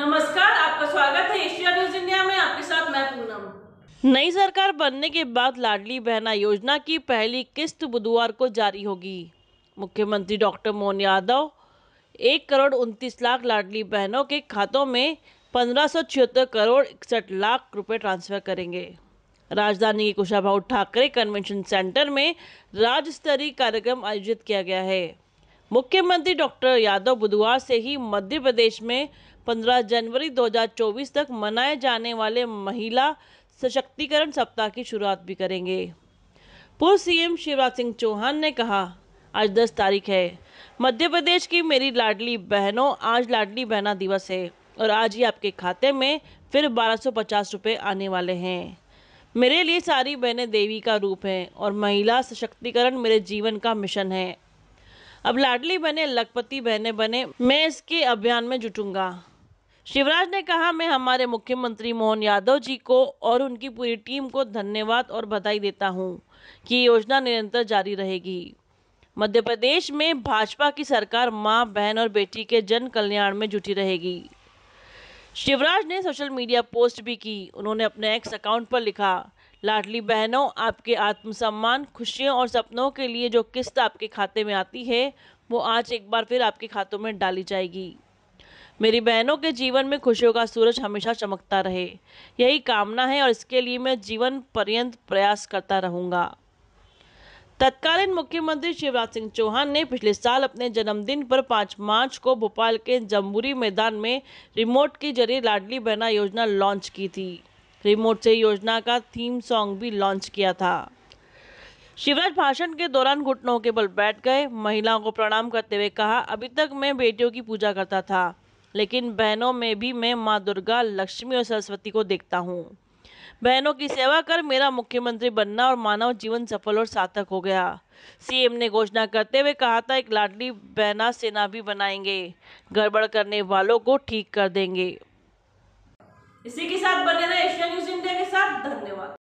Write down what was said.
नमस्कार आपका स्वागत है एशिया न्यूज इंडिया में आपके साथ मैं पूनम नई सरकार बनने के बाद लाडली बहना योजना की पहली किस्त बुधवार को जारी होगी मुख्यमंत्री डॉक्टर मोहन यादव एक करोड़ उनतीस लाख लाडली बहनों के खातों में पंद्रह करोड़ इकसठ लाख रुपए ट्रांसफर करेंगे राजधानी के कुशाभा ठाकरे कन्वेंशन सेंटर में राज्य स्तरीय कार्यक्रम आयोजित किया गया है मुख्यमंत्री डॉक्टर यादव बुधवार से ही मध्य प्रदेश में 15 जनवरी 2024 तक मनाए जाने वाले महिला सशक्तिकरण सप्ताह की शुरुआत भी करेंगे पूर्व सीएम शिवराज सिंह चौहान ने कहा आज 10 तारीख है मध्य प्रदेश की मेरी लाडली बहनों आज लाडली बहना दिवस है और आज ही आपके खाते में फिर बारह सौ आने वाले हैं मेरे लिए सारी बहनें देवी का रूप हैं और महिला सशक्तिकरण मेरे जीवन का मिशन है अब लाडली बहने लखपति बहने बने मैं इसके अभियान में जुटूंगा शिवराज ने कहा मैं हमारे मुख्यमंत्री मोहन यादव जी को और उनकी पूरी टीम को धन्यवाद और बधाई देता हूं कि योजना निरंतर जारी रहेगी मध्य प्रदेश में भाजपा की सरकार माँ बहन और बेटी के जन कल्याण में जुटी रहेगी शिवराज ने सोशल मीडिया पोस्ट भी की उन्होंने अपने एक्स अकाउंट पर लिखा लाडली बहनों आपके आत्मसम्मान खुशियों और सपनों के लिए जो किस्त आपके खाते में आती है वो आज एक बार फिर आपके खातों में डाली जाएगी मेरी बहनों के जीवन में खुशियों का सूरज हमेशा चमकता रहे यही कामना है और इसके लिए मैं जीवन पर्यंत प्रयास करता रहूँगा तत्कालीन मुख्यमंत्री शिवराज सिंह चौहान ने पिछले साल अपने जन्मदिन पर 5 मार्च को भोपाल के जम्बूरी मैदान में रिमोट के जरिए लाडली बहना योजना लॉन्च की थी रिमोट से योजना का थीम सॉन्ग भी लॉन्च किया था शिवराज भाषण के दौरान घुटनों के बल बैठ गए महिलाओं को प्रणाम करते हुए कहा अभी तक मैं बेटियों की पूजा करता था लेकिन बहनों में भी मैं माँ दुर्गा लक्ष्मी और सरस्वती को देखता हूँ बहनों की सेवा कर मेरा मुख्यमंत्री बनना और मानव जीवन सफल और सार्थक हो गया सीएम ने घोषणा करते हुए कहा था एक लाडली बहना सेना भी बनाएंगे गड़बड़ करने वालों को ठीक कर देंगे इसी के साथ बने रहे एशिया न्यूज इंडिया के साथ धन्यवाद